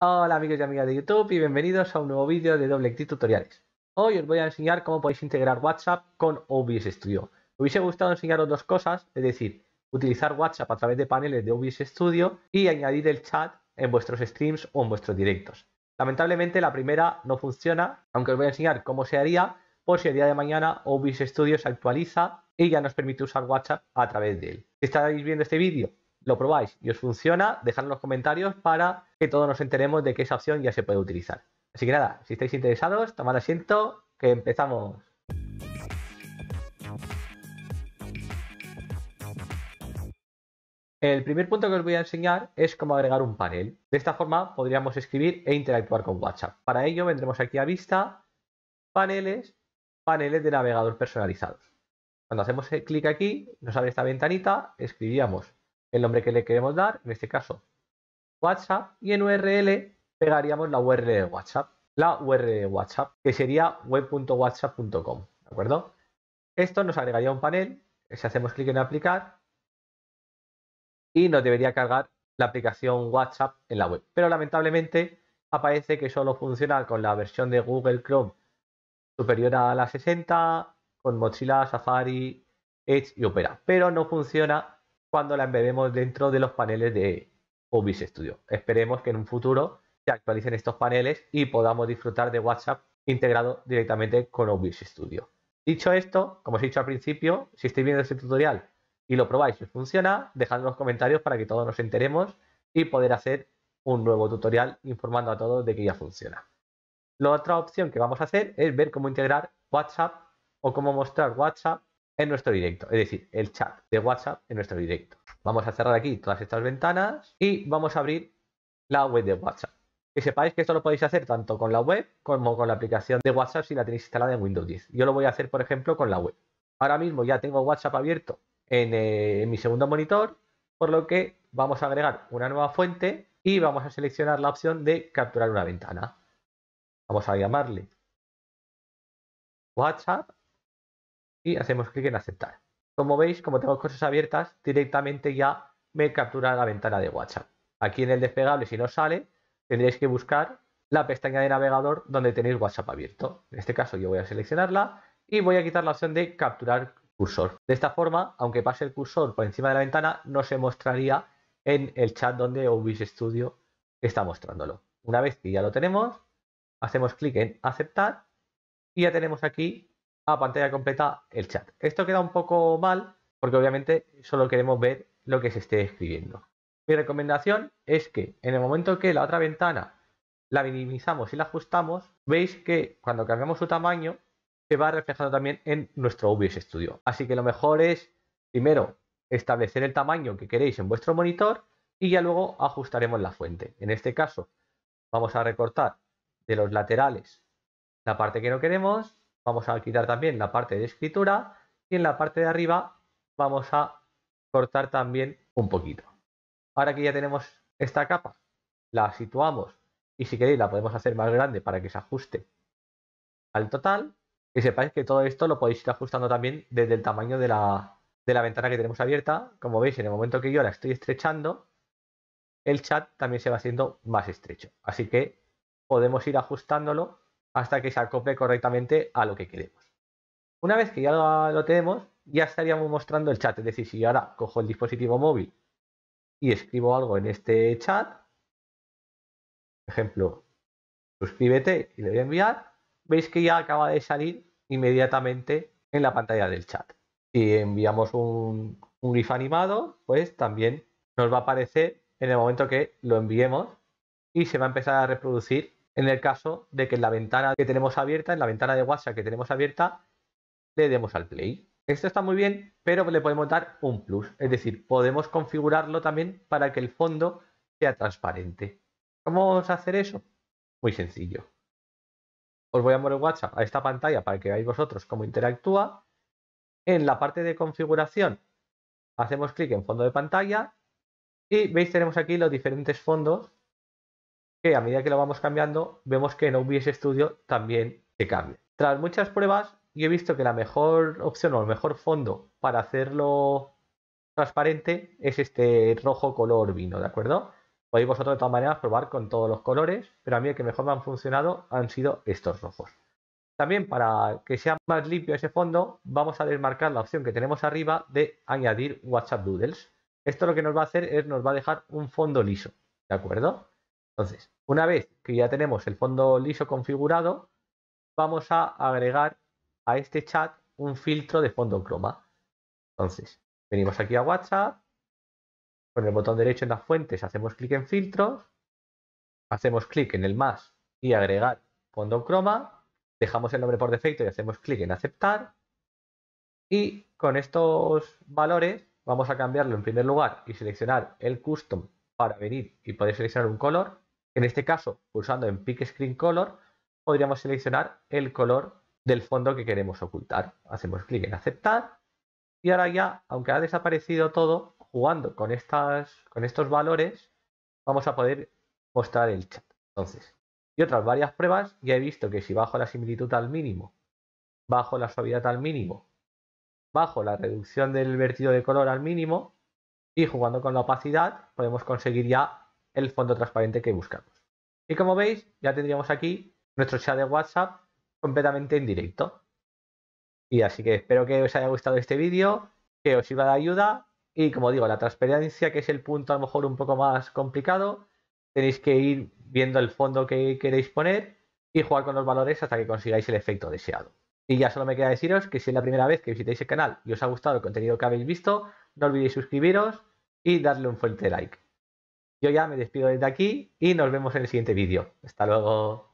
Hola amigos y amigas de YouTube y bienvenidos a un nuevo vídeo de Doble Click Tutoriales. Hoy os voy a enseñar cómo podéis integrar WhatsApp con OBS Studio. hubiese gustado enseñaros dos cosas, es decir, utilizar WhatsApp a través de paneles de OBS Studio y añadir el chat en vuestros streams o en vuestros directos. Lamentablemente la primera no funciona, aunque os voy a enseñar cómo se haría, por si el día de mañana OBS Studio se actualiza y ya nos permite usar WhatsApp a través de él. Si estáis viendo este vídeo lo probáis y os funciona, dejad en los comentarios para que todos nos enteremos de que esa opción ya se puede utilizar. Así que nada, si estáis interesados, tomad asiento, que empezamos. El primer punto que os voy a enseñar es cómo agregar un panel. De esta forma podríamos escribir e interactuar con WhatsApp. Para ello vendremos aquí a vista, paneles, paneles de navegador personalizados. Cuando hacemos clic aquí, nos abre esta ventanita, escribíamos el nombre que le queremos dar, en este caso WhatsApp, y en URL pegaríamos la URL de WhatsApp, la URL de WhatsApp, que sería web.whatsapp.com, ¿de acuerdo? Esto nos agregaría un panel, si hacemos clic en aplicar, y nos debería cargar la aplicación WhatsApp en la web. Pero lamentablemente aparece que solo funciona con la versión de Google Chrome superior a la 60, con Mozilla, Safari, Edge y Opera, pero no funciona cuando la embebemos dentro de los paneles de Obis Studio. Esperemos que en un futuro se actualicen estos paneles y podamos disfrutar de WhatsApp integrado directamente con Obis Studio. Dicho esto, como os he dicho al principio, si estáis viendo este tutorial y lo probáis y funciona, dejad en los comentarios para que todos nos enteremos y poder hacer un nuevo tutorial informando a todos de que ya funciona. La otra opción que vamos a hacer es ver cómo integrar WhatsApp o cómo mostrar WhatsApp en nuestro directo, es decir, el chat de WhatsApp en nuestro directo. Vamos a cerrar aquí todas estas ventanas y vamos a abrir la web de WhatsApp. Que sepáis que esto lo podéis hacer tanto con la web como con la aplicación de WhatsApp si la tenéis instalada en Windows 10. Yo lo voy a hacer, por ejemplo, con la web. Ahora mismo ya tengo WhatsApp abierto en, eh, en mi segundo monitor, por lo que vamos a agregar una nueva fuente y vamos a seleccionar la opción de capturar una ventana. Vamos a llamarle WhatsApp hacemos clic en aceptar. Como veis, como tengo cosas abiertas, directamente ya me captura la ventana de WhatsApp. Aquí en el despegable si no sale, tendréis que buscar la pestaña de navegador donde tenéis WhatsApp abierto. En este caso yo voy a seleccionarla y voy a quitar la opción de capturar cursor. De esta forma, aunque pase el cursor por encima de la ventana, no se mostraría en el chat donde OBS Studio está mostrándolo. Una vez que ya lo tenemos, hacemos clic en aceptar y ya tenemos aquí pantalla completa el chat. Esto queda un poco mal porque obviamente solo queremos ver lo que se esté escribiendo. Mi recomendación es que en el momento que la otra ventana la minimizamos y la ajustamos, veis que cuando cambiamos su tamaño se va reflejando también en nuestro OBS Studio. Así que lo mejor es primero establecer el tamaño que queréis en vuestro monitor y ya luego ajustaremos la fuente. En este caso vamos a recortar de los laterales la parte que no queremos vamos a quitar también la parte de escritura y en la parte de arriba vamos a cortar también un poquito. Ahora que ya tenemos esta capa, la situamos y si queréis la podemos hacer más grande para que se ajuste al total. Y sepáis que todo esto lo podéis ir ajustando también desde el tamaño de la, de la ventana que tenemos abierta. Como veis, en el momento que yo la estoy estrechando, el chat también se va haciendo más estrecho. Así que podemos ir ajustándolo hasta que se acople correctamente a lo que queremos. Una vez que ya lo, tenemos, ya estaríamos mostrando el chat. Es decir, si ahora cojo el dispositivo móvil y escribo algo en este chat, por ejemplo, suscríbete y le voy a enviar, veis que ya acaba de salir inmediatamente en la pantalla del chat. Si enviamos un, un GIF animado, pues también nos va a aparecer en el momento que lo enviemos y se va a empezar a reproducir en el caso de que en la ventana que tenemos abierta, en la ventana de WhatsApp que tenemos abierta, le demos al play. Esto está muy bien, pero le podemos dar un plus. Es decir, podemos configurarlo también para que el fondo sea transparente. ¿Cómo vamos a hacer eso? Muy sencillo. Os voy a mover WhatsApp a esta pantalla para que veáis vosotros cómo interactúa. En la parte de configuración hacemos clic en fondo de pantalla y veis tenemos aquí los diferentes fondos que a medida que lo vamos cambiando, vemos que en OBS Studio también se cambia. Tras muchas pruebas, yo he visto que la mejor opción o el mejor fondo para hacerlo transparente es este rojo color vino, ¿de acuerdo? Podéis vosotros de todas maneras probar con todos los colores, pero a mí el que mejor me han funcionado han sido estos rojos. También para que sea más limpio ese fondo, vamos a desmarcar la opción que tenemos arriba de añadir WhatsApp Doodles. Esto lo que nos va a hacer es nos va a dejar un fondo liso, ¿de acuerdo? Entonces, una vez que ya tenemos el fondo liso configurado, vamos a agregar a este chat un filtro de fondo croma. Entonces, venimos aquí a WhatsApp, con el botón derecho en las fuentes hacemos clic en filtros, hacemos clic en el más y agregar fondo croma, dejamos el nombre por defecto y hacemos clic en aceptar. Y con estos valores vamos a cambiarlo en primer lugar y seleccionar el custom para venir y poder seleccionar un color. En este caso, pulsando en Pick Screen Color, podríamos seleccionar el color del fondo que queremos ocultar. Hacemos clic en aceptar y ahora ya, aunque ha desaparecido todo, jugando con, estas, con estos valores, vamos a poder mostrar el chat. Entonces, y otras varias pruebas, ya he visto que si bajo la similitud al mínimo, bajo la suavidad al mínimo, bajo la reducción del vertido de color al mínimo y jugando con la opacidad, podemos conseguir ya el fondo transparente que buscamos. Y como veis, ya tendríamos aquí nuestro chat de WhatsApp completamente en directo. Y así que espero que os haya gustado este vídeo, que os iba de ayuda. Y como digo, la transparencia, que es el punto a lo mejor un poco más complicado, tenéis que ir viendo el fondo que queréis poner y jugar con los valores hasta que consigáis el efecto deseado. Y ya solo me queda deciros que si es la primera vez que visitáis el canal y os ha gustado el contenido que habéis visto, no olvidéis suscribiros y darle un fuerte like. Yo ya me despido desde aquí y nos vemos en el siguiente vídeo. Hasta luego.